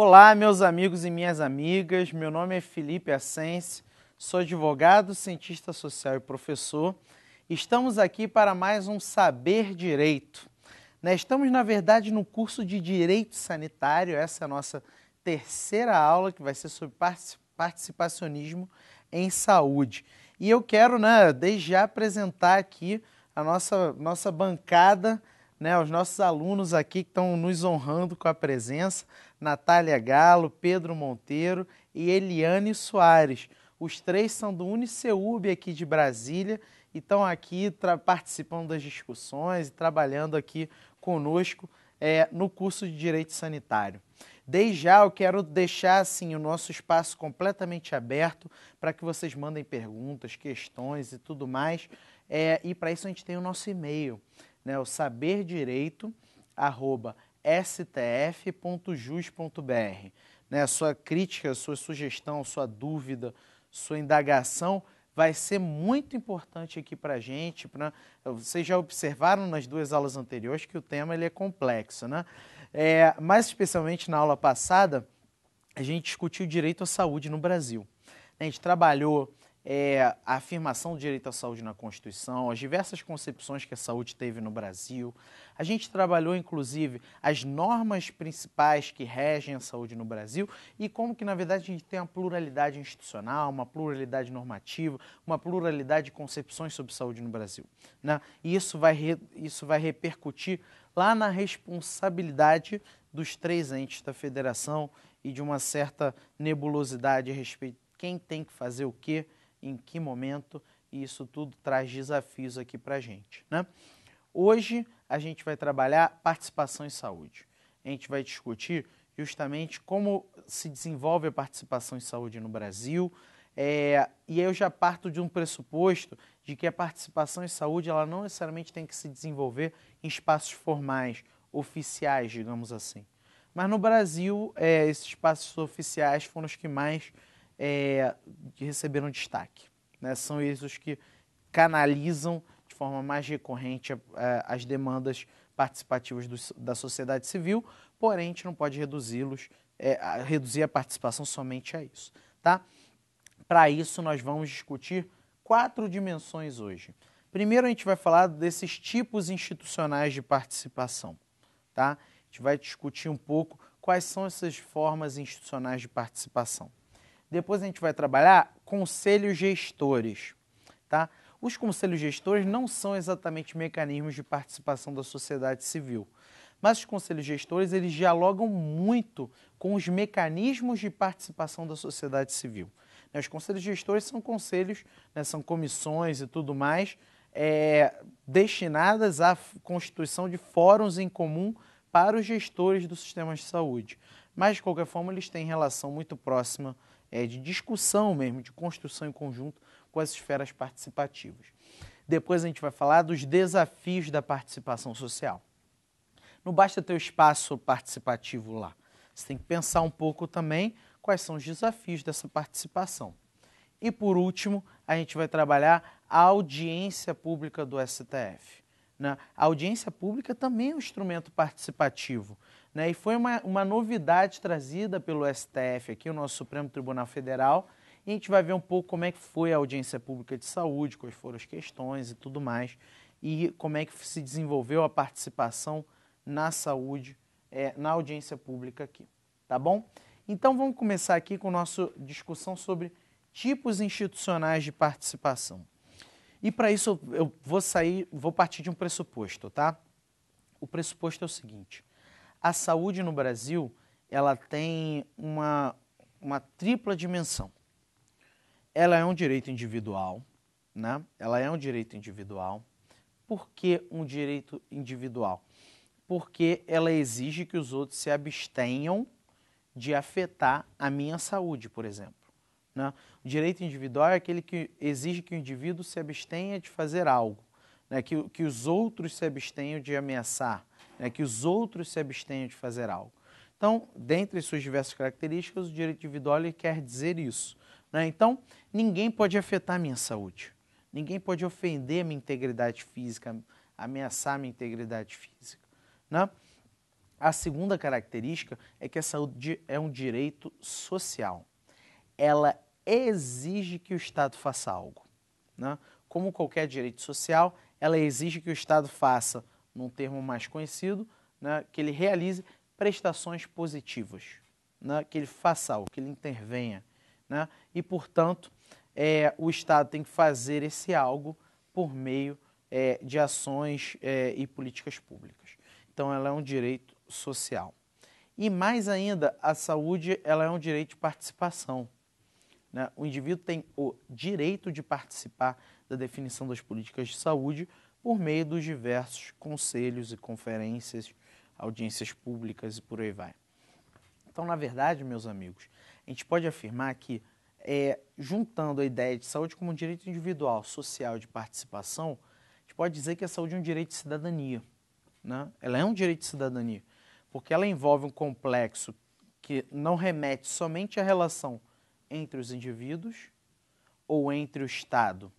Olá, meus amigos e minhas amigas. Meu nome é Felipe Assense, sou advogado, cientista social e professor. Estamos aqui para mais um Saber Direito. Né? Estamos, na verdade, no curso de Direito Sanitário, essa é a nossa terceira aula que vai ser sobre participacionismo em saúde. E eu quero, né, desde já apresentar aqui a nossa, nossa bancada, né, os nossos alunos aqui que estão nos honrando com a presença. Natália Galo, Pedro Monteiro e Eliane Soares. Os três são do Uniceub aqui de Brasília e estão aqui participando das discussões e trabalhando aqui conosco é, no curso de Direito Sanitário. Desde já eu quero deixar assim o nosso espaço completamente aberto para que vocês mandem perguntas, questões e tudo mais. É, e para isso a gente tem o nosso e-mail, né? O saberdireito stf.jus.br. Né? Sua crítica, sua sugestão, sua dúvida, sua indagação vai ser muito importante aqui para a gente. Pra... Vocês já observaram nas duas aulas anteriores que o tema ele é complexo, né? É, mais especialmente na aula passada, a gente discutiu o direito à saúde no Brasil. A gente trabalhou é, a afirmação do direito à saúde na Constituição, as diversas concepções que a saúde teve no Brasil. A gente trabalhou, inclusive, as normas principais que regem a saúde no Brasil e como que, na verdade, a gente tem uma pluralidade institucional, uma pluralidade normativa, uma pluralidade de concepções sobre saúde no Brasil. Né? E isso vai, re, isso vai repercutir lá na responsabilidade dos três entes da federação e de uma certa nebulosidade a respeito de quem tem que fazer o quê em que momento, e isso tudo traz desafios aqui para a gente. Né? Hoje a gente vai trabalhar participação em saúde. A gente vai discutir justamente como se desenvolve a participação em saúde no Brasil. É, e eu já parto de um pressuposto de que a participação em saúde ela não necessariamente tem que se desenvolver em espaços formais, oficiais, digamos assim. Mas no Brasil, é, esses espaços oficiais foram os que mais é, que receberam destaque. Né? São eles os que canalizam de forma mais recorrente é, as demandas participativas do, da sociedade civil, porém a gente não pode reduzi-los, é, a, reduzir a participação somente a isso. Tá? Para isso, nós vamos discutir quatro dimensões hoje. Primeiro, a gente vai falar desses tipos institucionais de participação. Tá? A gente vai discutir um pouco quais são essas formas institucionais de participação. Depois a gente vai trabalhar conselhos gestores, tá? Os conselhos gestores não são exatamente mecanismos de participação da sociedade civil, mas os conselhos gestores eles dialogam muito com os mecanismos de participação da sociedade civil. Né? Os conselhos gestores são conselhos, né, são comissões e tudo mais é, destinadas à constituição de fóruns em comum para os gestores do sistema de saúde. Mas, de qualquer forma, eles têm relação muito próxima é, de discussão mesmo, de construção em conjunto com as esferas participativas. Depois a gente vai falar dos desafios da participação social. Não basta ter o espaço participativo lá. Você tem que pensar um pouco também quais são os desafios dessa participação. E por último, a gente vai trabalhar a audiência pública do STF. Né? A audiência pública também é um instrumento participativo. Né? E foi uma, uma novidade trazida pelo STF aqui, o nosso Supremo Tribunal Federal, e a gente vai ver um pouco como é que foi a audiência pública de saúde, quais foram as questões e tudo mais, e como é que se desenvolveu a participação na saúde, é, na audiência pública aqui, tá bom? Então vamos começar aqui com a nossa discussão sobre tipos institucionais de participação. E para isso eu vou sair, vou partir de um pressuposto, tá? O pressuposto é o seguinte: a saúde no Brasil ela tem uma, uma tripla dimensão. Ela é um direito individual, né? Ela é um direito individual. Por que um direito individual? Porque ela exige que os outros se abstenham de afetar a minha saúde, por exemplo. Né? O direito individual é aquele que exige que o indivíduo se abstenha de fazer algo, né? que, que os outros se abstenham de ameaçar, né, que os outros se abstenham de fazer algo. Então, dentre suas diversas características, o direito individual quer dizer isso. Né? Então, ninguém pode afetar a minha saúde, ninguém pode ofender a minha integridade física, ameaçar a minha integridade física. Né? A segunda característica é que a saúde é um direito social. Ela exige que o Estado faça algo. Né? Como qualquer direito social, ela exige que o Estado faça num termo mais conhecido, né, que ele realize prestações positivas, né, que ele faça algo, que ele intervenha. Né, e, portanto, é, o Estado tem que fazer esse algo por meio é, de ações é, e políticas públicas. Então, ela é um direito social. E mais ainda, a saúde ela é um direito de participação. Né? O indivíduo tem o direito de participar da definição das políticas de saúde por meio dos diversos conselhos e conferências, audiências públicas e por aí vai. Então, na verdade, meus amigos, a gente pode afirmar que, é, juntando a ideia de saúde como um direito individual, social de participação, a gente pode dizer que a saúde é um direito de cidadania. Né? Ela é um direito de cidadania, porque ela envolve um complexo que não remete somente à relação entre os indivíduos ou entre o Estado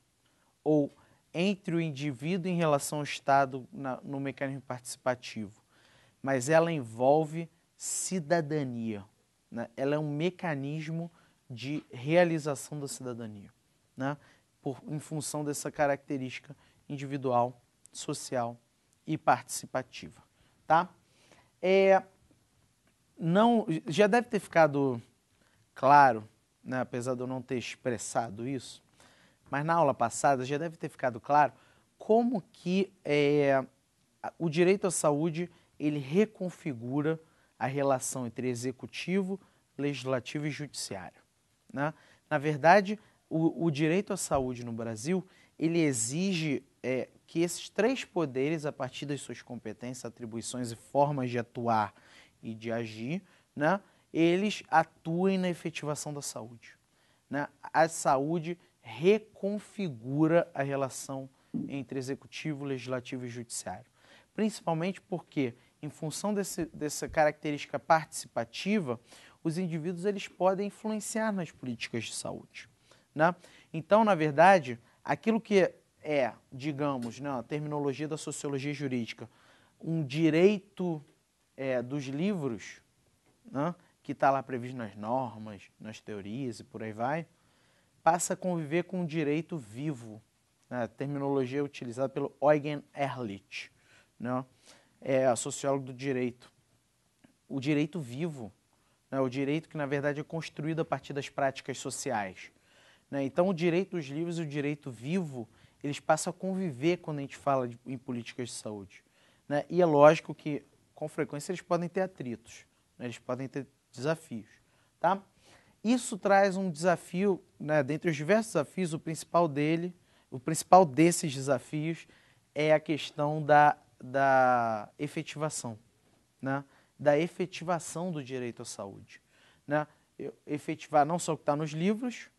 ou entre o indivíduo em relação ao Estado na, no mecanismo participativo, mas ela envolve cidadania. Né? Ela é um mecanismo de realização da cidadania, né? Por, em função dessa característica individual, social e participativa. Tá? É, não, já deve ter ficado claro, né, apesar de eu não ter expressado isso, mas na aula passada já deve ter ficado claro como que é, o direito à saúde ele reconfigura a relação entre executivo, legislativo e judiciário. Né? Na verdade, o, o, direito à saúde no Brasil ele exige é, que esses três poderes, a partir das suas competências, atribuições e formas de atuar e de agir, né, eles atuem na efetivação da saúde. Né? A saúde reconfigura a relação entre executivo, legislativo e judiciário. Principalmente porque, em função desse, dessa característica participativa, os indivíduos eles podem influenciar nas políticas de saúde. Né? Então, na verdade, aquilo que é, digamos, na né, terminologia da sociologia jurídica, um direito é, dos livros, né, que está lá previsto nas normas, nas teorias e por aí vai, passa a conviver com o direito vivo, né? a terminologia utilizada pelo Eugen Erlich, né? é, sociólogo do direito. O direito vivo, né? o direito que na verdade é construído a partir das práticas sociais. Né? Então, o direito dos livros e o direito vivo, eles passam a conviver quando a gente fala de, em políticas de saúde. Né? E é lógico que, com frequência, eles podem ter atritos, né? eles podem ter desafios. Tá? Isso traz um desafio, né, dentre os diversos desafios, o principal dele, o principal desses desafios é a questão da, da efetivação, né, da efetivação do direito à saúde. Né, efetivar não só o que está nos livros,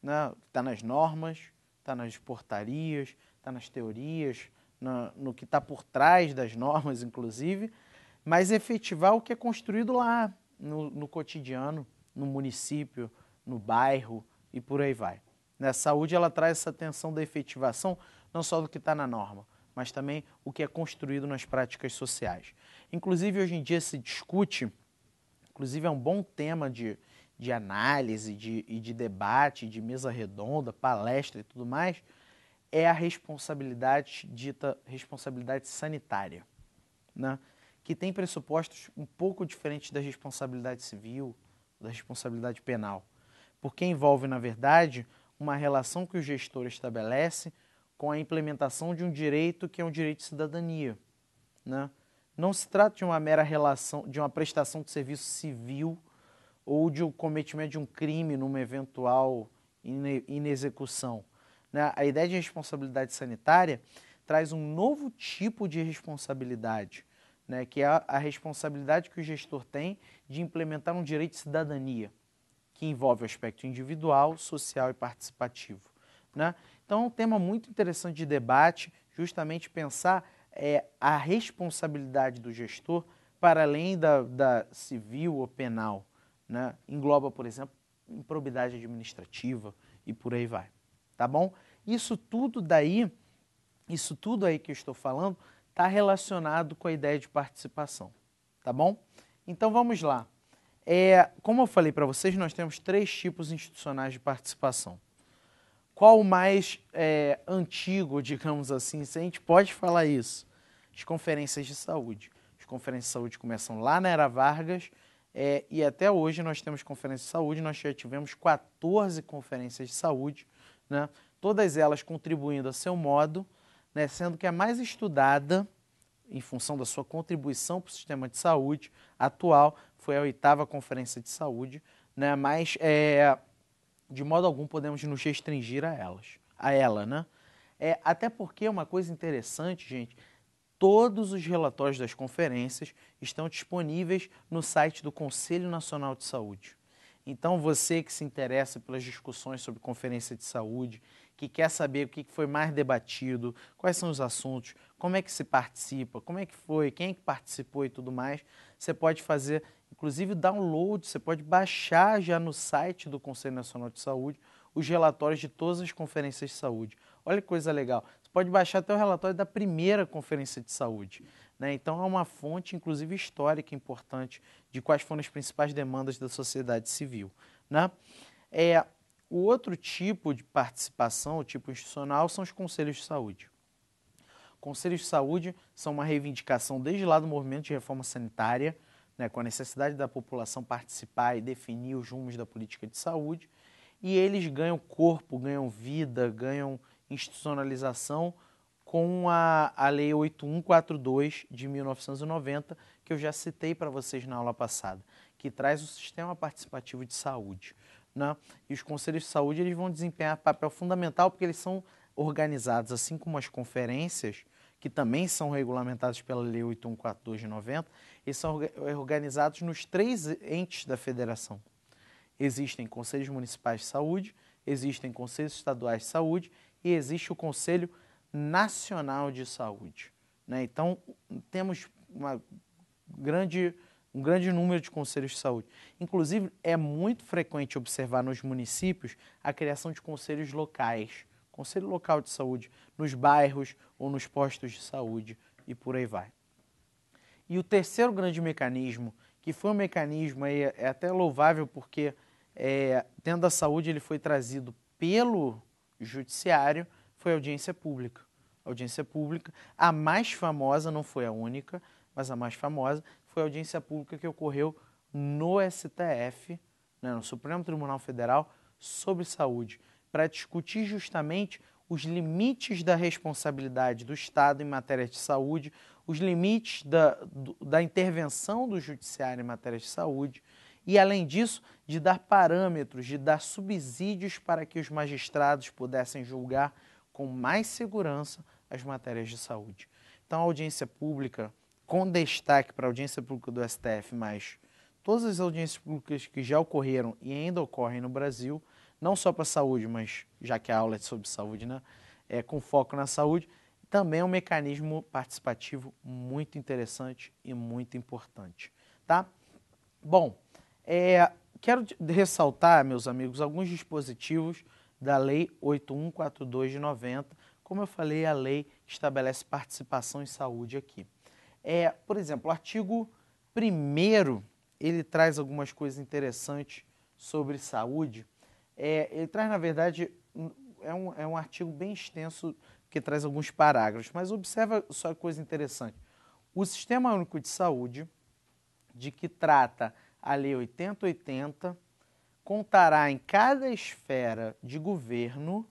né, está nas normas, está nas portarias, está nas teorias, no, no que está por trás das normas, inclusive, mas efetivar o que é construído lá no, no cotidiano, no município, no bairro e por aí vai. Né, a saúde ela traz essa atenção da efetivação não só do que está na norma, mas também o que é construído nas práticas sociais. Inclusive, hoje em dia se discute, inclusive é um bom tema de, de análise, de, e de debate, de mesa redonda, palestra e tudo mais, é a responsabilidade dita responsabilidade sanitária, né? que tem pressupostos um pouco diferentes da responsabilidade civil, da responsabilidade penal, porque envolve, na verdade, uma relação que o gestor estabelece com a implementação de um direito que é um direito de cidadania. Né? Não se trata de uma mera relação, de uma prestação de serviço civil ou de um cometimento de um crime numa eventual inexecução. Né? A ideia de responsabilidade sanitária traz um novo tipo de responsabilidade, né, que é a, responsabilidade que o gestor tem de implementar um direito de cidadania, que envolve o aspecto individual, social e participativo. Né? Então, é um tema muito interessante de debate, justamente pensar é, a responsabilidade do gestor para além da, da civil ou penal. Né? Engloba, por exemplo, improbidade administrativa e por aí vai. Tá bom? Isso tudo daí, isso tudo aí que eu estou falando, está relacionado com a ideia de participação, tá bom? Então vamos lá. É, como eu falei para vocês, nós temos três tipos institucionais de participação. Qual o mais é, antigo, digamos assim, se a gente pode falar isso? As conferências de saúde. As conferências de saúde começam lá na Era Vargas é, e até hoje nós temos conferências de saúde, nós já tivemos 14 conferências de saúde, né? todas elas contribuindo a seu modo né, sendo que a é mais estudada, em função da sua contribuição para o sistema de saúde atual, foi a oitava Conferência de Saúde, né, mas é, de modo algum podemos nos restringir a elas, a ela, né? É, até porque uma coisa interessante, gente, todos os relatórios das conferências estão disponíveis no site do Conselho Nacional de Saúde. Então, você que se interessa pelas discussões sobre conferência de saúde que quer saber o que foi mais debatido, quais são os assuntos, como é que se participa, como é que foi, quem é que participou e tudo mais, você pode fazer, inclusive, download, você pode baixar já no site do Conselho Nacional de Saúde os relatórios de todas as conferências de saúde. Olha que coisa legal. Você pode baixar até o relatório da primeira conferência de saúde. Né? Então, é uma fonte, inclusive histórica, importante de quais foram as principais demandas da sociedade civil. Né? É, o outro tipo de participação, o tipo institucional, são os conselhos de saúde. Conselhos de saúde são uma reivindicação desde lá do movimento de reforma sanitária, né, com a necessidade da população participar e definir os rumos da política de saúde, e eles ganham corpo, ganham vida, ganham institucionalização com a, a Lei 8142 de 1990, que eu já citei para vocês na aula passada, que traz o sistema participativo de saúde né? E os conselhos de saúde eles vão desempenhar papel fundamental porque eles são organizados, assim como as conferências, que também são regulamentadas pela Lei 8142 de 90, eles são organizados nos três entes da federação. Existem conselhos municipais de saúde, existem conselhos estaduais de saúde e existe o Conselho Nacional de Saúde. Né? Então, temos uma grande um grande número de conselhos de saúde. Inclusive, é muito frequente observar nos municípios a criação de conselhos locais, conselho local de saúde, nos bairros ou nos postos de saúde e por aí vai. E o terceiro grande mecanismo, que foi um mecanismo aí, é até louvável porque é, a saúde ele foi trazido pelo judiciário, foi a audiência pública. A audiência pública, a mais famosa, não foi a única, mas a mais famosa, foi a audiência pública que ocorreu no STF, né, no Supremo Tribunal Federal, sobre saúde, para discutir justamente os limites da responsabilidade do Estado em matéria de saúde, os limites da, da intervenção do judiciário em matéria de saúde e, além disso, de dar parâmetros, de dar subsídios para que os magistrados pudessem julgar com mais segurança as matérias de saúde. Então, a audiência pública com destaque para a audiência pública do STF, mas todas as audiências públicas que já ocorreram e ainda ocorrem no Brasil, não só para saúde, mas já que a aula é sobre saúde, né? É, com foco na saúde, também é um mecanismo participativo muito interessante e muito importante, tá? Bom, é, quero ressaltar, meus amigos, alguns dispositivos da Lei 8142 de 90. Como eu falei, a lei estabelece participação em saúde aqui. É, por exemplo, o artigo 1 ele traz algumas coisas interessantes sobre saúde. É, ele traz, na verdade, é um, é um artigo bem extenso que traz alguns parágrafos, mas observa só coisa interessante. O Sistema Único de Saúde, de que trata a Lei 8080, contará em cada esfera de governo,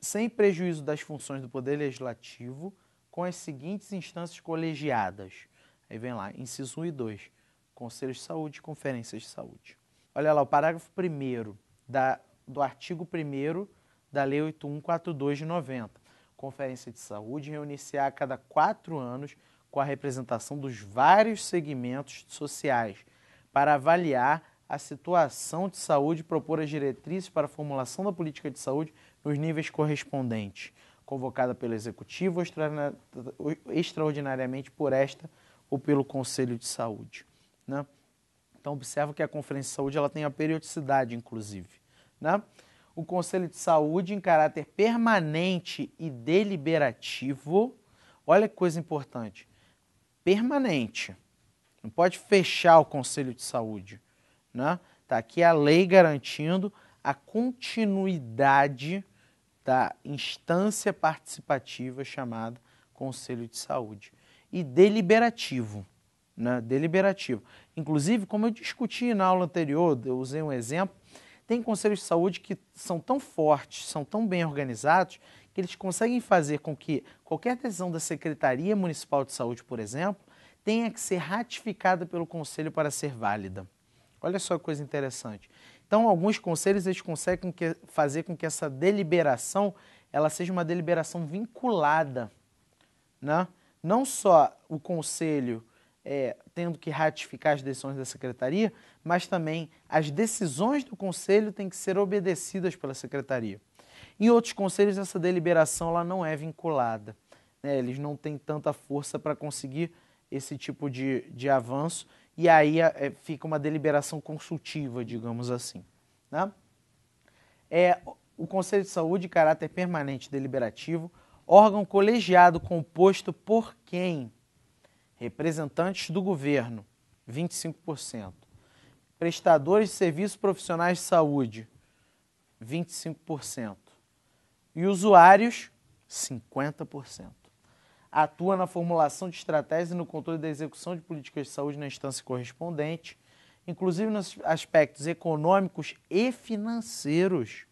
sem prejuízo das funções do Poder Legislativo, com as seguintes instâncias colegiadas. Aí vem lá, inciso 1 e 2, Conselhos de Saúde e Conferências de Saúde. Olha lá, o parágrafo 1 do artigo 1 da Lei 8142 de 90. Conferência de Saúde reunir-se-á a cada quatro anos com a representação dos vários segmentos sociais para avaliar a situação de saúde e propor as diretrizes para a formulação da política de saúde nos níveis correspondentes convocada pelo Executivo extraordinariamente por esta ou pelo Conselho de Saúde. Né? Então, observa que a Conferência de Saúde ela tem a periodicidade, inclusive. Né? O Conselho de Saúde, em caráter permanente e deliberativo, olha que coisa importante, permanente. Não pode fechar o Conselho de Saúde. Está né? Tá aqui a lei garantindo a continuidade da instância participativa chamada Conselho de Saúde e deliberativo, né? deliberativo. Inclusive, como eu discuti na aula anterior, eu usei um exemplo, tem conselhos de saúde que são tão fortes, são tão bem organizados, que eles conseguem fazer com que qualquer decisão da Secretaria Municipal de Saúde, por exemplo, tenha que ser ratificada pelo conselho para ser válida. Olha só que coisa interessante. Então, alguns conselhos eles conseguem fazer com que essa deliberação ela seja uma deliberação vinculada, né? Não só o conselho é, tendo que ratificar as decisões da secretaria, mas também as decisões do conselho têm que ser obedecidas pela secretaria. Em outros conselhos essa deliberação ela não é vinculada, né? eles não têm tanta força para conseguir esse tipo de, de avanço e aí é, é, fica uma deliberação consultiva, digamos assim. Né? É, o Conselho de Saúde, caráter permanente deliberativo, órgão colegiado composto por quem? Representantes do governo, 25%. Prestadores de serviços profissionais de saúde, 25%. E usuários, 50% atua na formulação de estratégias e no controle da execução de políticas de saúde na instância correspondente, inclusive nos aspectos econômicos e financeiros.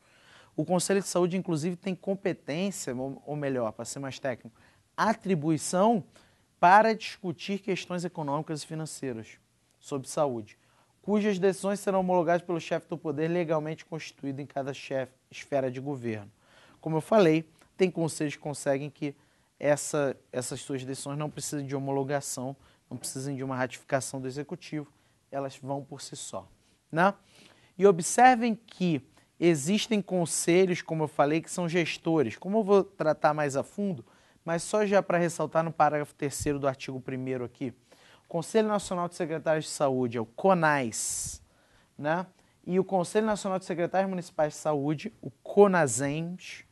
O Conselho de Saúde, inclusive, tem competência, ou melhor, para ser mais técnico, atribuição para discutir questões econômicas e financeiras sobre saúde, cujas decisões serão homologadas pelo chefe do poder legalmente constituído em cada chef, esfera de governo. Como eu falei, tem conselhos que conseguem que essa, essas suas decisões não precisam de homologação, não precisam de uma ratificação do executivo, elas vão por si só. Né? E observem que existem conselhos, como eu falei, que são gestores, como eu vou tratar mais a fundo, mas só já para ressaltar no parágrafo 3 do artigo 1 aqui. O Conselho Nacional de Secretários de Saúde é o CONAS, né? e o Conselho Nacional de Secretários Municipais de Saúde, o CONASEMS,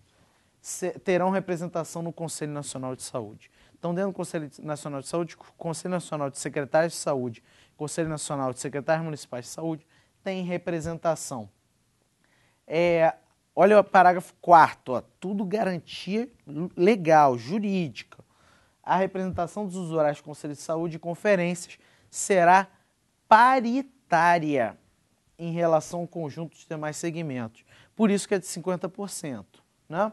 terão representação no Conselho Nacional de Saúde. Então, dentro do Conselho Nacional de Saúde, Conselho Nacional de Secretários de Saúde, Conselho Nacional de Secretários Municipais de Saúde, tem representação. É, olha o parágrafo 4 ó, tudo garantia legal, jurídica. A representação dos usuários do Conselho de Saúde e conferências será paritária em relação ao conjunto dos demais segmentos. Por isso que é de 50%. Né?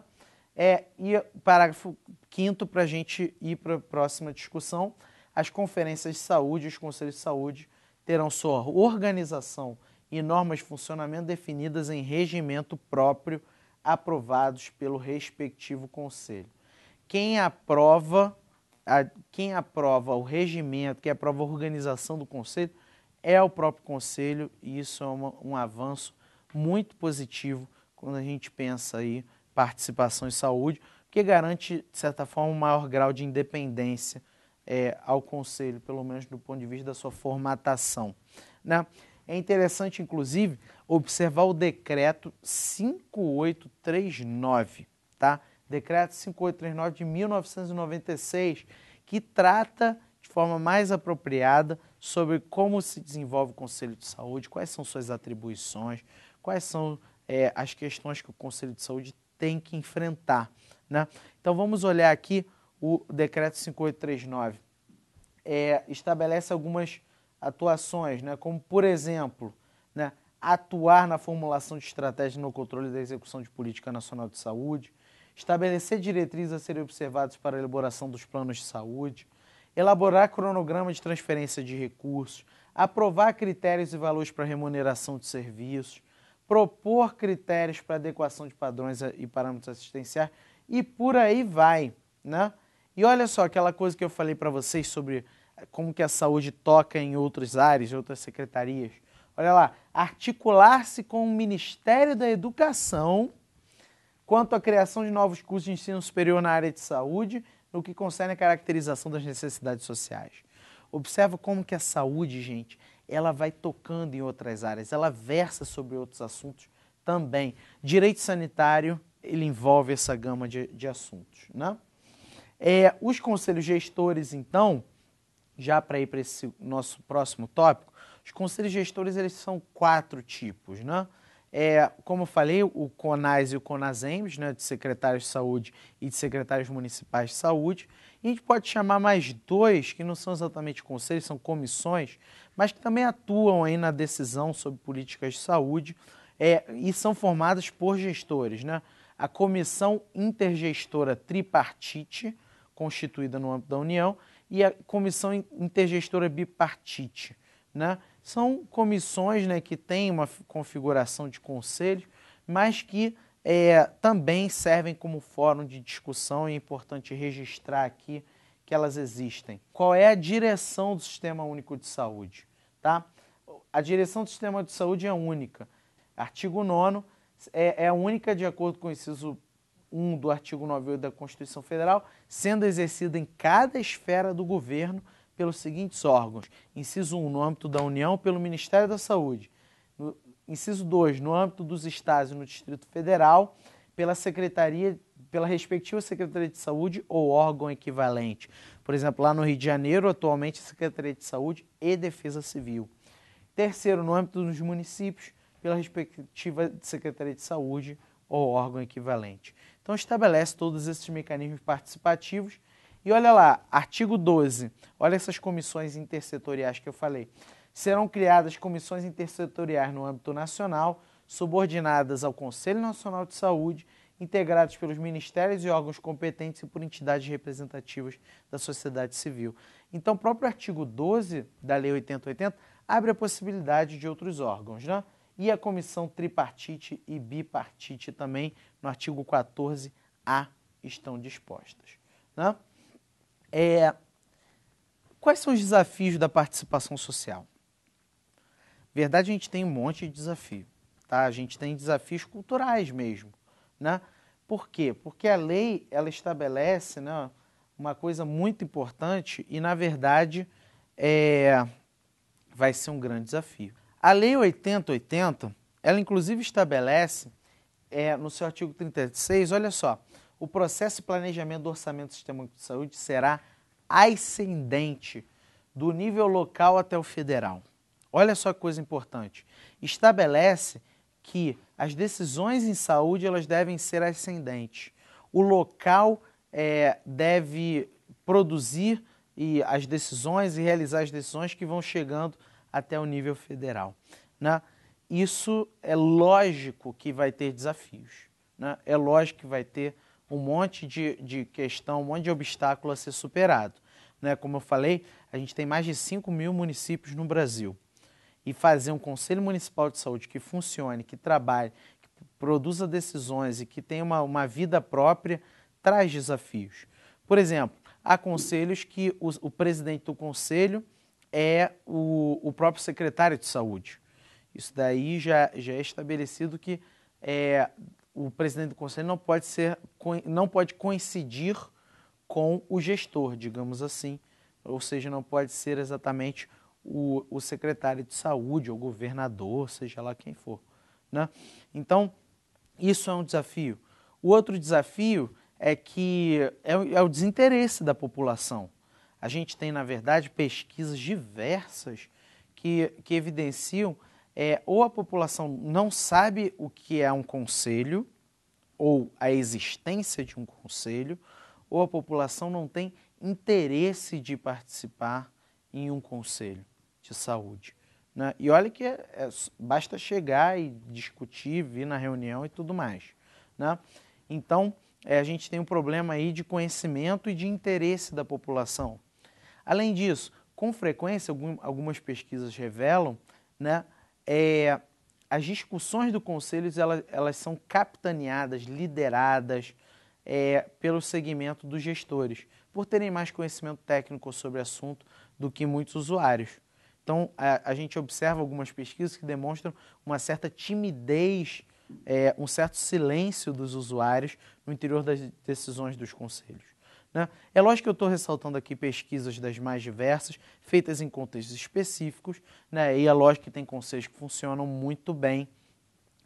É, e parágrafo quinto, para a gente ir para a próxima discussão, as conferências de saúde, os conselhos de saúde terão sua organização e normas de funcionamento definidas em regimento próprio, aprovados pelo respectivo conselho. Quem aprova, a, quem aprova o regimento, quem aprova a organização do conselho, é o próprio conselho, e isso é uma, um avanço muito positivo quando a gente pensa aí participação em saúde, que garante, de certa forma, um maior grau de independência é, ao Conselho, pelo menos do ponto de vista da sua formatação. Né? É interessante, inclusive, observar o decreto 5839, tá? Decreto 5839 de 1996, que trata de forma mais apropriada sobre como se desenvolve o Conselho de Saúde, quais são suas atribuições, quais são é, as questões que o Conselho de Saúde tem que enfrentar. Né? Então vamos olhar aqui o decreto 5839. É, estabelece algumas atuações, né? como por exemplo, né? atuar na formulação de estratégia no controle da execução de política nacional de saúde, estabelecer diretrizes a serem observadas para a elaboração dos planos de saúde, elaborar cronograma de transferência de recursos, aprovar critérios e valores para remuneração de serviços, propor critérios para adequação de padrões e parâmetros assistenciais e por aí vai, né? E olha só aquela coisa que eu falei para vocês sobre eh, como que a saúde toca em outras áreas, outras secretarias. Olha lá, articular-se com o Ministério da Educação quanto à criação de novos cursos de ensino superior na área de saúde, no que concerne a caracterização das necessidades sociais. Observa como que a saúde, gente, ela vai tocando em outras áreas, ela versa sobre outros assuntos também. Direito sanitário, ele envolve essa gama de, de assuntos. Né? É, os conselhos gestores, então, já para ir para esse nosso próximo tópico, os conselhos gestores eles são quatro tipos, né? É, como falei, o CONAS e o CONASEMS, né, de secretários de saúde e de secretários municipais de saúde. E a gente pode chamar mais dois, que não são exatamente conselhos, são comissões, mas que também atuam aí na decisão sobre políticas de saúde é, e são formadas por gestores. Né? A Comissão Intergestora Tripartite, constituída no âmbito da União, e a Comissão Intergestora Bipartite, né? São comissões né, que têm uma configuração de conselho, mas que é, também servem como fórum de discussão e é importante registrar aqui que elas existem. Qual é a direção do Sistema Único de Saúde? Tá? A direção do Sistema de Saúde é única. Artigo 9 é, é única de acordo com o inciso 1 do artigo 98 da Constituição Federal, sendo exercida em cada esfera do governo pelos seguintes órgãos: inciso 1, no âmbito da União, pelo Ministério da Saúde. No, inciso 2, no âmbito dos estados e no Distrito Federal, pela secretaria pela respectiva Secretaria de Saúde ou órgão equivalente. Por exemplo, lá no Rio de Janeiro, atualmente a Secretaria de Saúde e Defesa Civil. Terceiro, no âmbito dos municípios, pela respectiva Secretaria de Saúde ou órgão equivalente. Então estabelece todos esses mecanismos participativos e olha lá, artigo 12. Olha essas comissões intersetoriais que eu falei. Serão criadas comissões intersetoriais no âmbito nacional, subordinadas ao Conselho Nacional de Saúde, integradas pelos ministérios e órgãos competentes e por entidades representativas da sociedade civil. Então, o próprio artigo 12 da Lei 8080 abre a possibilidade de outros órgãos, né? E a comissão tripartite e bipartite também, no artigo 14A, estão dispostas. Né? É, quais são os desafios da participação social? Verdade, a gente tem um monte de desafio, tá? A gente tem desafios culturais mesmo, né? Por quê? Porque a lei, ela estabelece né, uma coisa muito importante e, na verdade, é, vai ser um grande desafio. A Lei 8080, ela inclusive estabelece, é, no seu artigo 36, olha só, o processo de planejamento do orçamento do sistema de saúde será ascendente do nível local até o federal. Olha só que coisa importante. Estabelece que as decisões em saúde elas devem ser ascendentes. O local é, deve produzir e as decisões e realizar as decisões que vão chegando até o nível federal. Né? Isso é lógico que vai ter desafios. Né? É lógico que vai ter desafios um monte de, de questão, um monte de obstáculo a ser superado. Né? Como eu falei, a gente tem mais de 5 mil municípios no Brasil. E fazer um Conselho Municipal de Saúde que funcione, que trabalhe, que produza decisões e que tenha uma, uma vida própria, traz desafios. Por exemplo, há conselhos que o, o presidente do conselho é o, o, próprio secretário de saúde. Isso daí já, já é estabelecido que é, o presidente do conselho não pode ser não pode coincidir com o gestor, digamos assim, ou seja, não pode ser exatamente o, o secretário de saúde o governador, seja lá quem for, né? Então isso é um desafio. O outro desafio é que é, é o desinteresse da população. A gente tem, na verdade, pesquisas diversas que, que evidenciam é, ou a população não sabe o que é um conselho, ou a existência de um conselho, ou a população não tem interesse de participar em um conselho de saúde. Né? E olha que é, é, basta chegar e discutir, vir na reunião e tudo mais. Né? Então, é, a gente tem um problema aí de conhecimento e de interesse da população. Além disso, com frequência, algum, algumas pesquisas revelam né, é, as discussões do conselho elas, elas são capitaneadas, lideradas é, pelo segmento dos gestores, por terem mais conhecimento técnico sobre o assunto do que muitos usuários. Então, a, a gente observa algumas pesquisas que demonstram uma certa timidez, é, um certo silêncio dos usuários no interior das decisões dos conselhos. Né? É lógico que eu estou ressaltando aqui pesquisas das mais diversas, feitas em contextos específicos, né? e é lógico que tem conselhos que funcionam muito bem,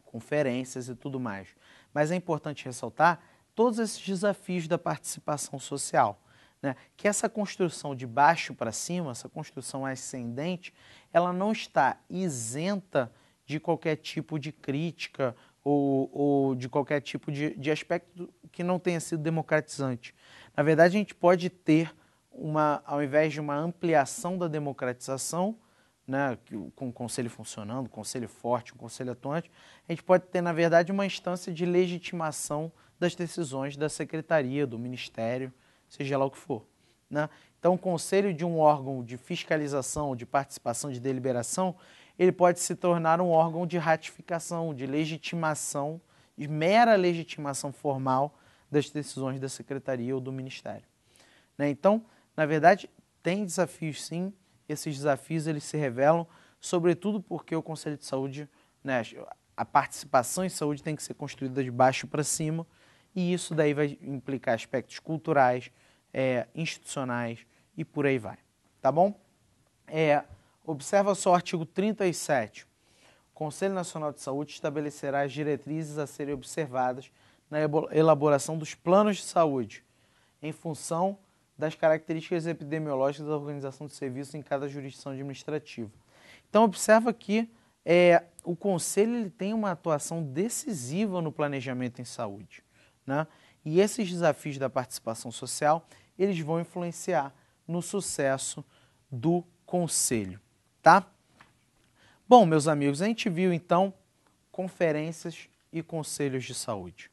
conferências e tudo mais. Mas é importante ressaltar todos esses desafios da participação social. Né, que essa construção de baixo para cima, essa construção ascendente, ela não está isenta de qualquer tipo de crítica ou, ou de qualquer tipo de, de aspecto que não tenha sido democratizante. Na verdade, a gente pode ter uma, ao invés de uma ampliação da democratização, né, com o conselho funcionando, um conselho forte, um conselho atuante, a gente pode ter, na verdade, uma instância de legitimação das decisões da secretaria, do ministério, seja lá o que for. Né? Então, o conselho de um órgão de fiscalização, de participação, de deliberação, ele pode se tornar um órgão de ratificação, de legitimação, de mera legitimação formal das decisões da secretaria ou do ministério. Né? Então, na verdade, tem desafios sim, esses desafios eles se revelam, sobretudo porque o Conselho de Saúde, né, a participação em saúde tem que ser construída de baixo para cima, e isso daí vai implicar aspectos culturais, é, institucionais e por aí vai. Tá bom? É, Observa só o artigo 37. O Conselho Nacional de Saúde estabelecerá as diretrizes a serem observadas na elaboração dos planos de saúde, em função das características epidemiológicas da organização de serviços em cada jurisdição administrativa. Então, observa que é, o Conselho ele tem uma atuação decisiva no planejamento em saúde. Né? E esses desafios da participação social, eles vão influenciar no sucesso do Conselho tá? Bom, meus amigos, a gente viu então conferências e conselhos de saúde.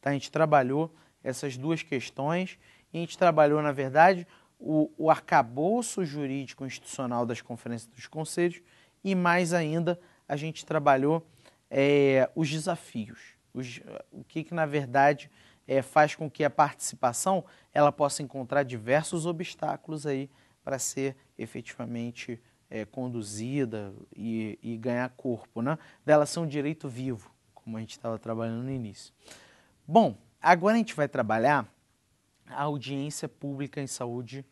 Tá? A gente trabalhou essas duas questões e a gente trabalhou, na verdade, o, o arcabouço jurídico institucional das conferências dos conselhos e, mais ainda, a gente trabalhou é, os desafios, os, o que, que na verdade é, faz com que a participação ela possa encontrar diversos obstáculos aí para ser efetivamente é, conduzida e, e, ganhar corpo, né? são direito vivo, como a gente estava trabalhando no início. Bom, agora a gente vai trabalhar a audiência pública em saúde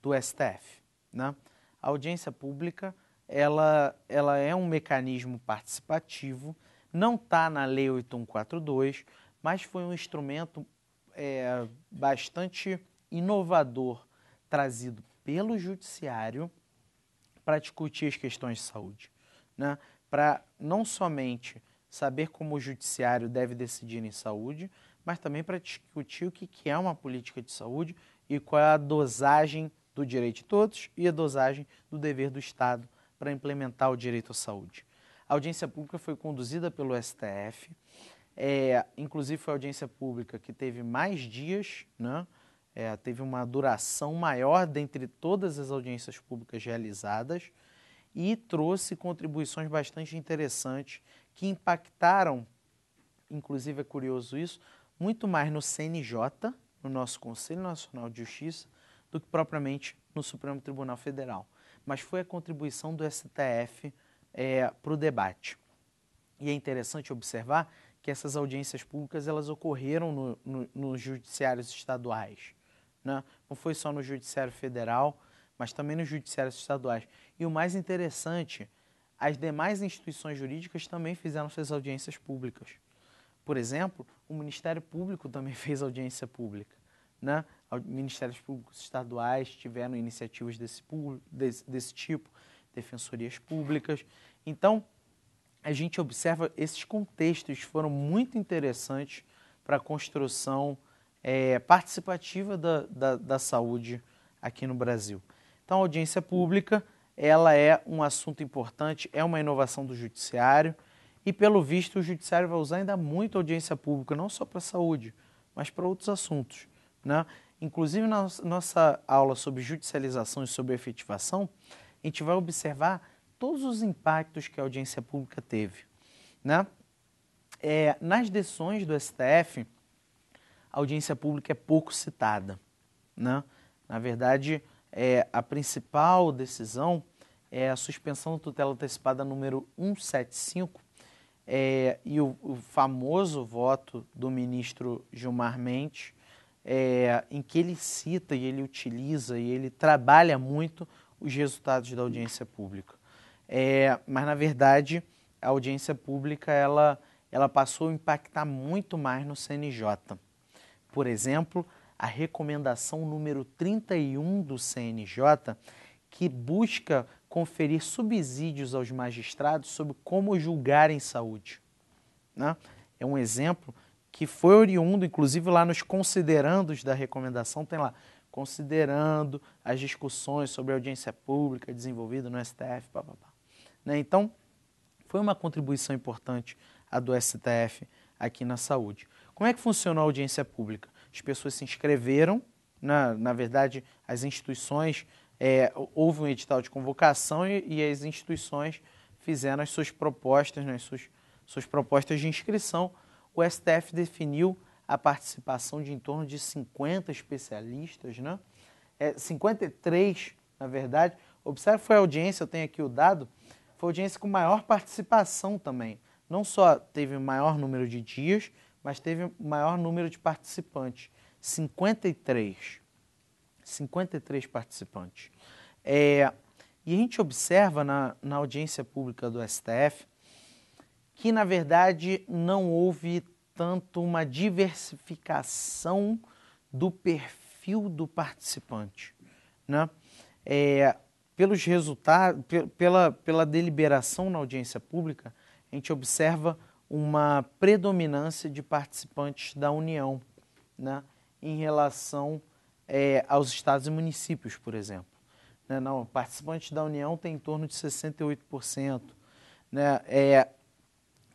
do STF, né? A audiência pública, ela, ela é um mecanismo participativo, não está na Lei 8142, mas foi um instrumento é, bastante inovador trazido pelo Judiciário para discutir as questões de saúde, né? para não somente saber como o judiciário deve decidir em saúde, mas também para discutir o que é uma política de saúde e qual é a dosagem do direito de todos e a dosagem do dever do Estado para implementar o direito à saúde. A audiência pública foi conduzida pelo STF, é, inclusive foi a audiência pública que teve mais dias, né? é, teve uma duração maior dentre todas as audiências públicas realizadas e trouxe contribuições bastante interessantes que impactaram, inclusive é curioso isso, muito mais no CNJ, no nosso Conselho Nacional de Justiça, do que propriamente no Supremo Tribunal Federal. Mas foi a contribuição do STF é, para o debate. E é interessante observar que essas audiências públicas elas ocorreram no, no, nos judiciários estaduais. Né? Não foi só no Judiciário Federal, mas também nos Judiciários Estaduais. E o mais interessante, as demais instituições jurídicas também fizeram suas audiências públicas. Por exemplo, o Ministério Público também fez audiência pública. Né? Ministérios Públicos estaduais tiveram iniciativas desse, desse, desse tipo, defensorias públicas. Então, a gente observa esses contextos foram muito interessantes para a construção é, participativa da, da, da saúde aqui no Brasil. Então, a audiência pública ela é um assunto importante, é uma inovação do judiciário e, pelo visto, o judiciário vai usar ainda muito a audiência pública, não só para a saúde, mas para outros assuntos. Né? Inclusive, na nossa aula sobre judicialização e sobre efetivação, a gente vai observar todos os impactos que a audiência pública teve. Né? É, nas decisões do STF, a audiência pública é pouco citada. Né? Na verdade, é, a principal decisão é a suspensão da tutela antecipada número 175 é, e o, o, famoso voto do ministro Gilmar Mendes, é, em que ele cita e ele utiliza e ele trabalha muito os resultados da audiência pública. É, mas, na verdade, a audiência pública ela, ela passou a impactar muito mais no CNJ. Por exemplo, a recomendação número 31 do CNJ, que busca conferir subsídios aos magistrados sobre como julgarem saúde. Né? É um exemplo que foi oriundo, inclusive lá nos considerandos da recomendação, tem lá, considerando as discussões sobre audiência pública desenvolvida no STF, pá, pá, pá. Né? Então, foi uma contribuição importante a do STF aqui na saúde. Como é que funcionou a audiência pública? As pessoas se inscreveram, na, né? na verdade, as instituições, é, houve um edital de convocação e, e, as instituições fizeram as suas propostas, né, suas, suas propostas de inscrição. O STF definiu a participação de em torno de 50 especialistas, né? É, 53, na verdade. Observe que foi a audiência, eu tenho aqui o dado, foi a audiência com maior participação também. Não só teve maior número de dias, mas teve maior número de participantes, 53. 53 participantes. É, e a gente observa na, na audiência pública do STF que, na verdade, não houve tanto uma diversificação do perfil do participante. Né? É, pelos resultados, pela, pela deliberação na audiência pública, a gente observa uma predominância de participantes da União né, em relação é, aos estados e municípios, por exemplo. Né, não, participantes da União tem em torno de 68%. Né, é,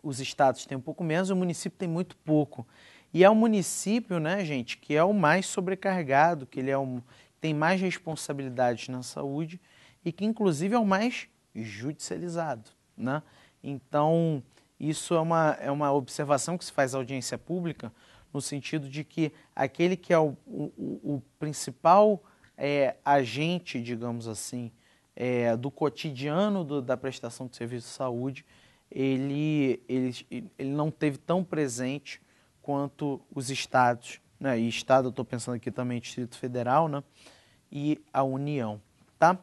os estados têm um pouco menos, o município tem muito pouco. E é o município, né, gente, que é o mais sobrecarregado, que ele é um, tem mais responsabilidades na saúde e que, inclusive, é o mais judicializado. Né? Então, isso é uma, é uma observação que se faz à audiência pública, no sentido de que aquele que é o, o, o principal é, agente, digamos assim, é, do cotidiano do, da prestação de serviço de saúde, ele, ele, ele não teve tão presente quanto os estados, né? e estado eu estou pensando aqui também Distrito Federal, né? e a União, tá?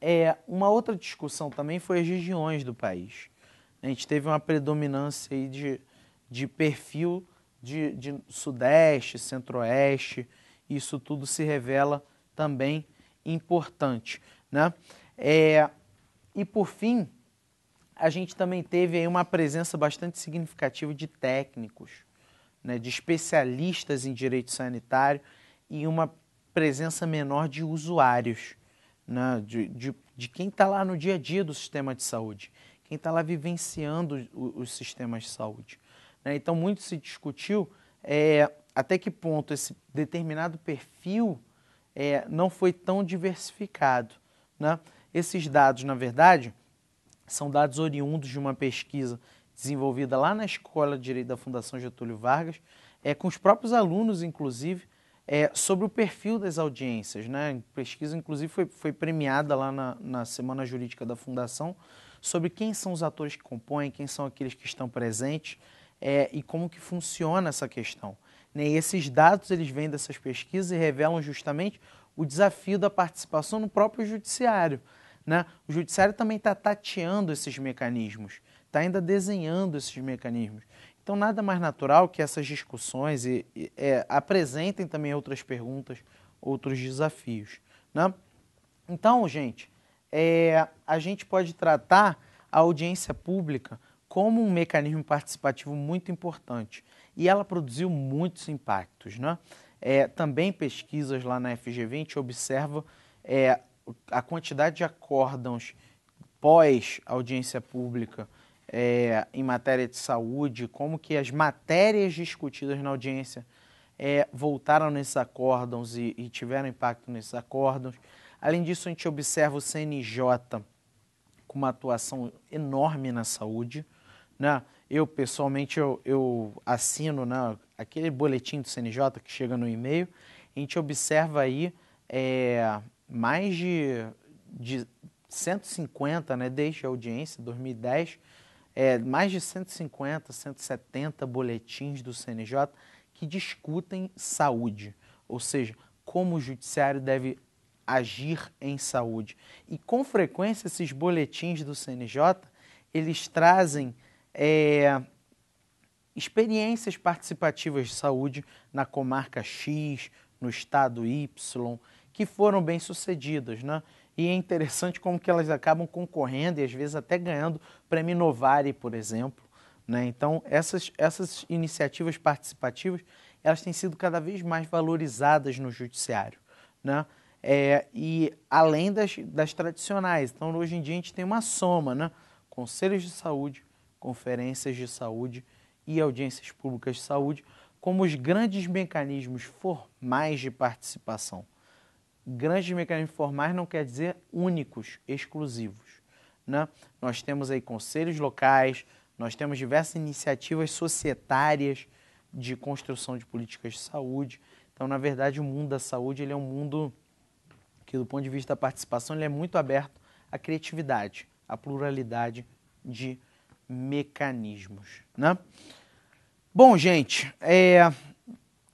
É, uma outra discussão também foi as regiões do país. A gente teve uma predominância aí de, de perfil de, de sudeste, centro-oeste, isso tudo se revela também importante. Né? É, e por fim, a gente também teve aí uma presença bastante significativa de técnicos, né, de especialistas em direito sanitário e uma presença menor de usuários, né, de, de, de quem está lá no dia a dia do sistema de saúde quem está lá vivenciando os, sistemas de saúde. Né? Então, muito se discutiu é, até que ponto esse determinado perfil é, não foi tão diversificado. Né? Esses dados, na verdade, são dados oriundos de uma pesquisa desenvolvida lá na Escola de Direito da Fundação Getúlio Vargas, é, com os próprios alunos, inclusive, é, sobre o perfil das audiências. Né? A pesquisa, inclusive, foi, foi premiada lá na, na Semana Jurídica da Fundação sobre quem são os atores que compõem, quem são aqueles que estão presentes é, e como que funciona essa questão. Né? E esses dados eles vêm dessas pesquisas e revelam justamente o desafio da participação no próprio judiciário. Né? O judiciário também está tateando esses mecanismos, está ainda desenhando esses mecanismos. Então, nada mais natural que essas discussões e, e é, apresentem também outras perguntas, outros desafios. Né? Então, gente, é, a gente pode tratar a audiência pública como um mecanismo participativo muito importante. E ela produziu muitos impactos. Né? É, também pesquisas lá na FGV, a gente observa é, a quantidade de acórdãos pós-audiência pública é, em matéria de saúde, como que as matérias discutidas na audiência é, voltaram nesses acórdãos e, e tiveram impacto nesses acórdãos. Além disso, a gente observa o CNJ com uma atuação enorme na saúde. Né? Eu, pessoalmente, eu, eu assino né, aquele boletim do CNJ que chega no e-mail. A gente observa aí é, mais de, de 150, né, desde a audiência, 2010, é, mais de 150, 170 boletins do CNJ que discutem saúde, ou seja, como o judiciário deve agir em saúde. E com frequência esses boletins do CNJ, eles trazem é, experiências participativas de saúde na comarca X, no estado Y, que foram bem sucedidas, né? E é interessante como que elas acabam concorrendo e às vezes até ganhando prêmio Novare, por exemplo. Né? Então, essas, essas iniciativas participativas, elas têm sido cada vez mais valorizadas no judiciário. Né? é, e além das, das tradicionais. Então, hoje em dia, a gente tem uma soma, né? Conselhos de saúde, conferências de saúde e audiências públicas de saúde como os grandes mecanismos formais de participação. Grandes mecanismos formais não quer dizer únicos, exclusivos. Né? Nós temos aí conselhos locais, nós temos diversas iniciativas societárias de construção de políticas de saúde. Então, na verdade, o mundo da saúde ele é um mundo que do ponto de vista da participação ele é muito aberto à criatividade, à pluralidade de mecanismos, né? Bom, gente, é,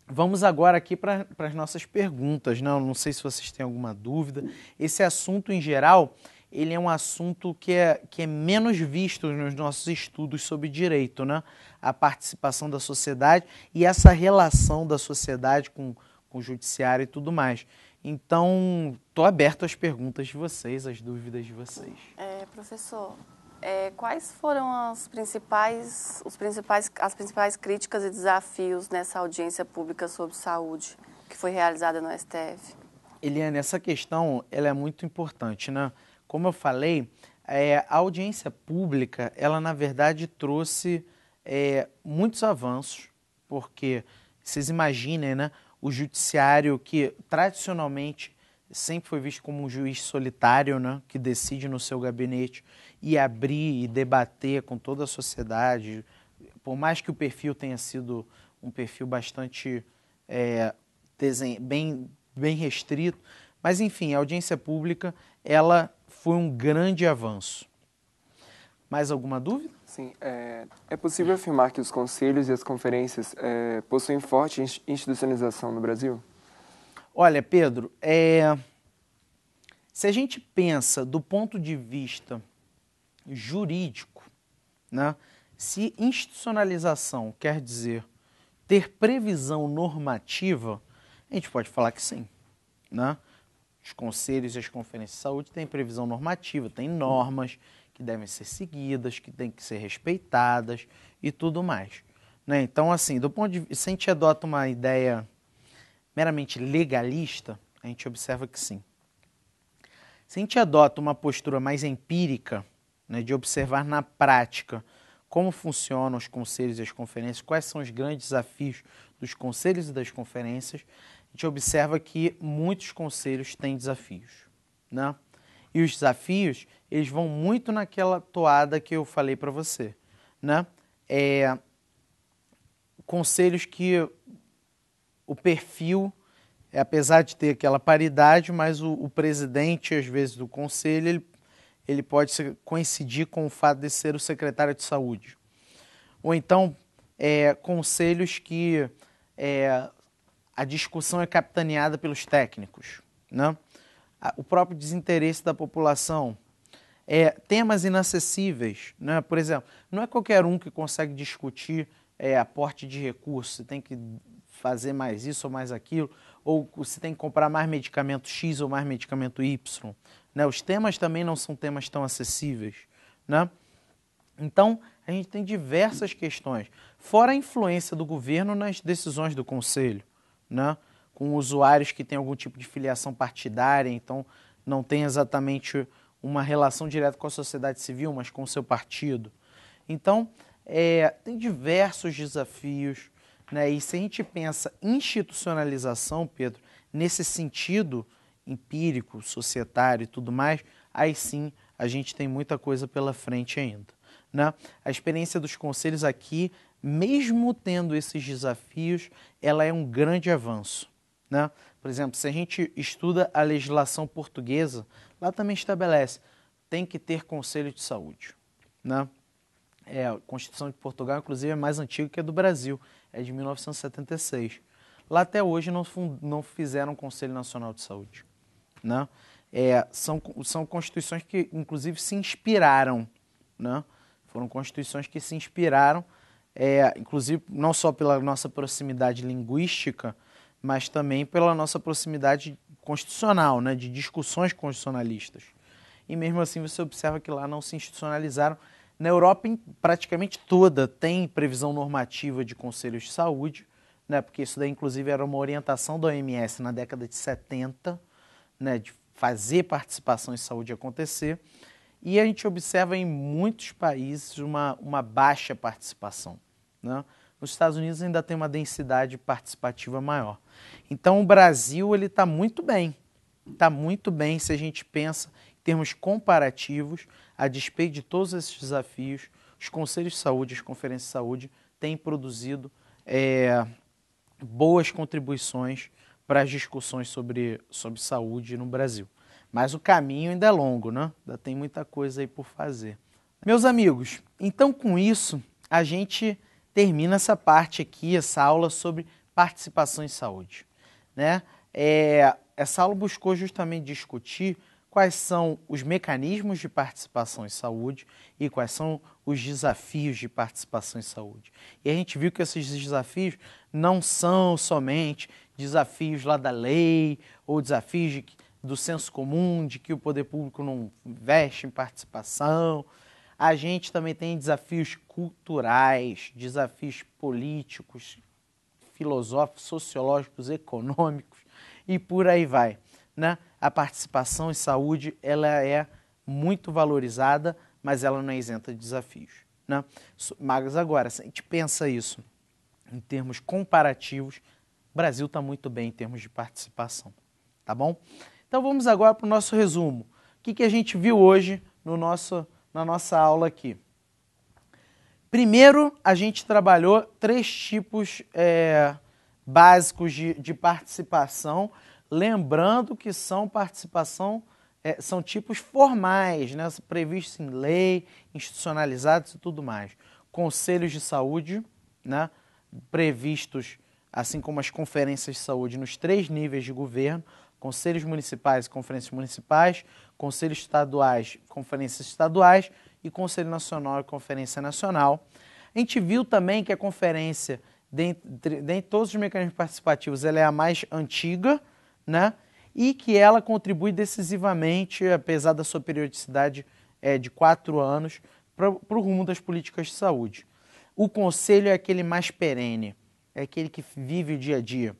vamos agora aqui para as nossas perguntas, né? Eu não sei se vocês têm alguma dúvida. Esse assunto em geral, ele é um assunto que é, que é menos visto nos nossos estudos sobre direito, né? A participação da sociedade e essa relação da sociedade com, com o judiciário e tudo mais. Então, estou aberto às perguntas de vocês, às dúvidas de vocês. É, professor, é, quais foram as principais, os principais, as principais críticas e desafios nessa audiência pública sobre saúde que foi realizada no STF? Eliane, essa questão ela é muito importante, né? Como eu falei, é, a audiência pública, ela na verdade trouxe é, muitos avanços, porque vocês imaginem, né? o judiciário que tradicionalmente sempre foi visto como um juiz solitário, né, que decide no seu gabinete e abrir e debater com toda a sociedade, por mais que o perfil tenha sido um perfil bastante é, bem, bem restrito, mas enfim, a audiência pública ela foi um grande avanço. Mais alguma dúvida? Sim. É, é possível afirmar que os conselhos e as conferências é, possuem forte institucionalização no Brasil? Olha, Pedro, é, se a gente pensa do ponto de vista jurídico, né, se institucionalização quer dizer ter previsão normativa, a gente pode falar que sim. Né? Os conselhos e as conferências de saúde têm previsão normativa, têm normas. Hum que devem ser seguidas, que têm que ser respeitadas e tudo mais. Né? Então, assim, do ponto de vista, se a gente adota uma ideia meramente legalista, a gente observa que sim. Se a gente adota uma postura mais empírica, né, de observar na prática como funcionam os conselhos e as conferências, quais são os grandes desafios dos conselhos e das conferências, a gente observa que muitos conselhos têm desafios. Né? e os desafios, eles vão muito naquela toada que eu falei para você, né? É, conselhos que o perfil, apesar de ter aquela paridade, mas o, o presidente, às vezes, do conselho, ele, ele pode coincidir com o fato de ser o secretário de saúde. Ou então, é, conselhos que é, a discussão é capitaneada pelos técnicos, né? o próprio desinteresse da população, é, temas inacessíveis. Né? Por exemplo, não é qualquer um que consegue discutir é, aporte de recursos, se tem que fazer mais isso ou mais aquilo, ou você tem que comprar mais medicamento X ou mais medicamento Y. Né? Os temas também não são temas tão acessíveis. Né? Então, a gente tem diversas questões, fora a influência do governo nas decisões do conselho. Né? com usuários que têm algum tipo de filiação partidária, então não tem exatamente uma relação direta com a sociedade civil, mas com o seu partido. Então, é, tem diversos desafios, né? e se a gente pensa institucionalização, Pedro, nesse sentido empírico, societário e tudo mais, aí sim a gente tem muita coisa pela frente ainda. Né? A experiência dos conselhos aqui, mesmo tendo esses desafios, ela é um grande avanço. Né? Por exemplo, se a gente estuda a legislação portuguesa, lá também estabelece, tem que ter conselho de saúde. Né? É, a Constituição de Portugal, inclusive, é mais antiga que a do Brasil, é de 1976. Lá até hoje não, não fizeram Conselho Nacional de Saúde. Né? É, são, são constituições que, inclusive, se inspiraram. Né? Foram constituições que se inspiraram, é, inclusive, não só pela nossa proximidade linguística, mas também pela nossa proximidade constitucional, né, de discussões constitucionalistas. E mesmo assim você observa que lá não se institucionalizaram. Na Europa, praticamente toda tem previsão normativa de conselhos de saúde, né, porque isso daí, inclusive, era uma orientação da OMS na década de 70, né, de fazer participação em saúde acontecer. E a gente observa em muitos países uma, uma baixa participação. Né? Os Estados Unidos ainda tem uma densidade participativa maior. Então o Brasil ele está muito bem, está muito bem se a gente pensa em termos comparativos, a despeito de todos esses desafios, os conselhos de saúde, as conferências de saúde têm produzido é, boas contribuições para as discussões sobre, sobre saúde no Brasil. Mas o caminho ainda é longo, né? Ainda tem muita coisa aí por fazer. Meus amigos, então com isso, a gente termina essa parte aqui, essa aula sobre participação em saúde. Né? É, essa aula buscou justamente discutir quais são os mecanismos de participação em saúde e quais são os desafios de participação em saúde. E a gente viu que esses desafios não são somente desafios lá da lei ou desafios de, do senso comum, de que o poder público não investe em participação, a gente também tem desafios culturais, desafios políticos, filosóficos, sociológicos, econômicos e por aí vai. Né? A participação em saúde ela é muito valorizada, mas ela não é isenta de desafios. Né? Mas agora, se a gente pensa isso em termos comparativos, o Brasil está muito bem em termos de participação, tá bom? Então vamos agora para o nosso resumo. O que, que a gente viu hoje no nosso na nossa aula aqui. Primeiro, a gente trabalhou três tipos é, básicos de, de, participação, lembrando que são participação, é, são tipos formais, né, previstos em lei, institucionalizados e tudo mais. Conselhos de saúde, né, previstos, assim como as conferências de saúde, nos três níveis de governo conselhos municipais e conferências municipais, conselhos estaduais, conferências estaduais e conselho nacional e conferência nacional. A gente viu também que a conferência, dentre, dentre todos os mecanismos participativos, ela é a mais antiga, né? E que ela contribui decisivamente, apesar da sua periodicidade é, de quatro anos, para o rumo das políticas de saúde. O conselho é aquele mais perene, é aquele que vive o dia a dia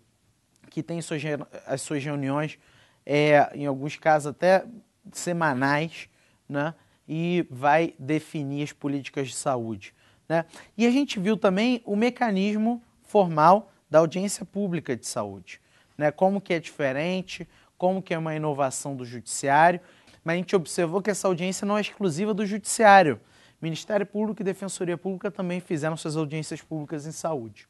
que tem suas, as suas reuniões, é, em alguns casos até semanais, né? e vai definir as políticas de saúde. Né? E a gente viu também o mecanismo formal da audiência pública de saúde, né? como que é diferente, como que é uma inovação do judiciário, mas a gente observou que essa audiência não é exclusiva do judiciário. Ministério Público e Defensoria Pública também fizeram suas audiências públicas em saúde.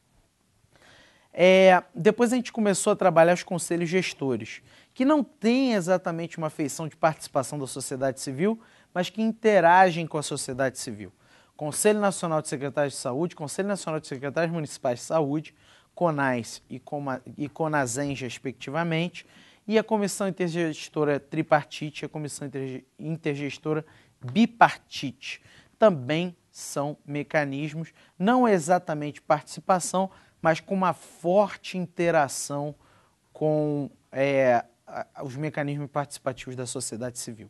É, depois a gente começou a trabalhar os conselhos gestores, que não têm exatamente uma feição de participação da sociedade civil, mas que interagem com a sociedade civil. Conselho Nacional de Secretários de Saúde, Conselho Nacional de Secretários Municipais de Saúde, conais e, Coma, e respectivamente, e a Comissão Intergestora Tripartite e a Comissão Intergestora Bipartite. Também são mecanismos, não é exatamente participação, mas com uma forte interação com é, os mecanismos participativos da sociedade civil.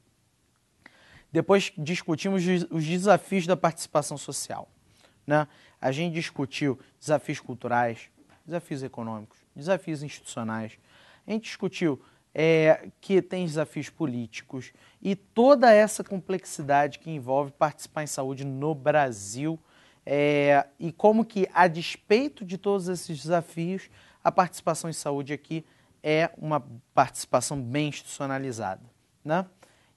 Depois discutimos os desafios da participação social. Né? A gente discutiu desafios culturais, desafios econômicos, desafios institucionais. A gente discutiu é, que tem desafios políticos e toda essa complexidade que envolve participar em saúde no Brasil é, e como que, a despeito de todos esses desafios, a participação em saúde aqui é uma participação bem institucionalizada. Né?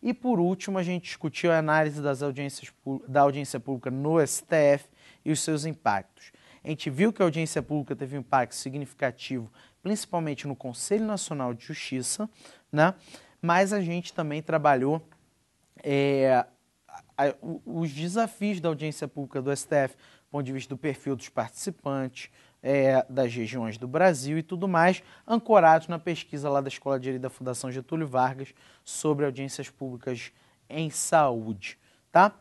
E por último, a gente discutiu a análise das audiências, da audiência pública no STF e os seus impactos. A gente viu que a audiência pública teve um impacto significativo, principalmente no Conselho Nacional de Justiça, né? mas a gente também trabalhou é, os desafios da audiência pública do STF, do ponto de vista do perfil dos participantes, é, das regiões do Brasil e tudo mais, ancorados na pesquisa lá da Escola de Direito da Fundação Getúlio Vargas sobre audiências públicas em saúde, tá?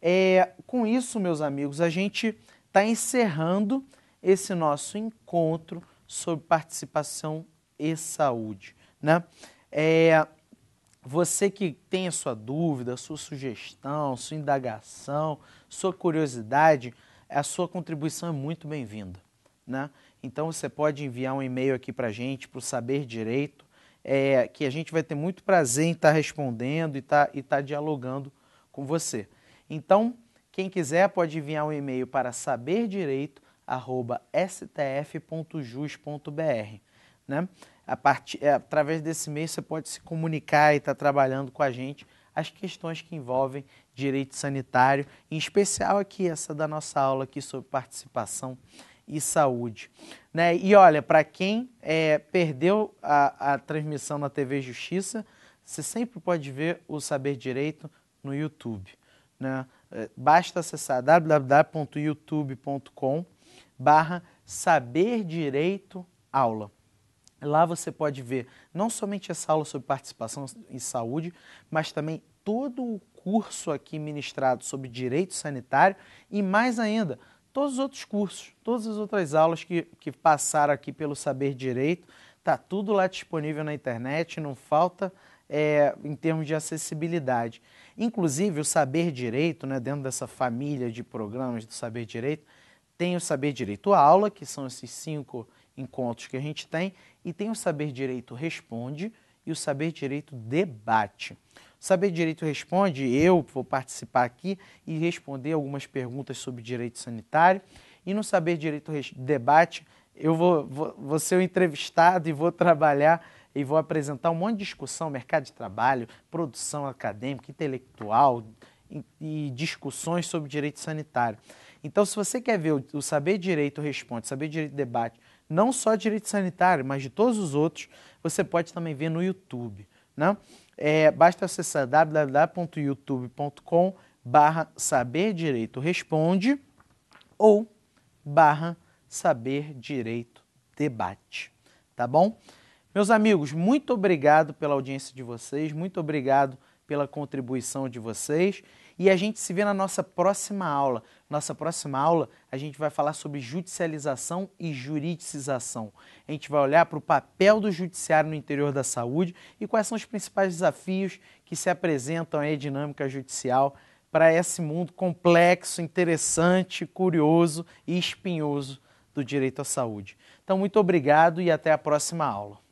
É, com isso, meus amigos, a gente está encerrando esse nosso encontro sobre participação e saúde, né? É, você que tem a sua dúvida, a sua sugestão, sua indagação, sua curiosidade, a sua contribuição é muito bem-vinda. Né? Então você pode enviar um e-mail aqui para a gente, para o Saber Direito, é, que a gente vai ter muito prazer em estar tá respondendo e tá, estar tá dialogando com você. Então, quem quiser pode enviar um e-mail para saberdireito.stf.jus.br né? A partir, é, através desse mês você pode se comunicar e estar tá trabalhando com a gente as questões que envolvem direito sanitário, em especial aqui essa da nossa aula aqui sobre participação e saúde. Né? E olha, para quem é, perdeu a, a, transmissão na TV Justiça, você sempre pode ver o Saber Direito no YouTube. Né? É, basta acessar www.youtube.com barra Saber Direito Aula. Lá você pode ver não somente essa aula sobre participação em saúde, mas também todo o curso aqui ministrado sobre direito sanitário e mais ainda, todos os outros cursos, todas as outras aulas que, que passaram aqui pelo Saber Direito, tá tudo lá disponível na internet, não falta é, em termos de acessibilidade. Inclusive, o Saber Direito, né, dentro dessa família de programas do Saber Direito, tem o Saber Direito Aula, que são esses cinco encontros que a gente tem, e tem o saber direito responde e o saber direito debate. saber direito responde, eu vou participar aqui e responder algumas perguntas sobre direito sanitário. E no saber direito debate, eu vou, vou, vou ser o entrevistado e vou trabalhar e vou apresentar um monte de discussão, mercado de trabalho, produção acadêmica, intelectual e, e discussões sobre direito sanitário. Então, se você quer ver o, o Saber Direito Responde, Saber Direito Debate não só direito sanitário, mas de todos os outros, você pode também ver no YouTube. Né? É, basta acessar www.youtube.com barra saber direito responde ou barra saber direito debate, tá bom? Meus amigos, muito obrigado pela audiência de vocês, muito obrigado pela contribuição de vocês e a gente se vê na nossa próxima aula. Nossa próxima aula a gente vai falar sobre judicialização e juridicização. A gente vai olhar para o papel do judiciário no interior da saúde e quais são os principais desafios que se apresentam à dinâmica judicial para esse mundo complexo, interessante, curioso e espinhoso do direito à saúde. Então, muito obrigado e até a próxima aula.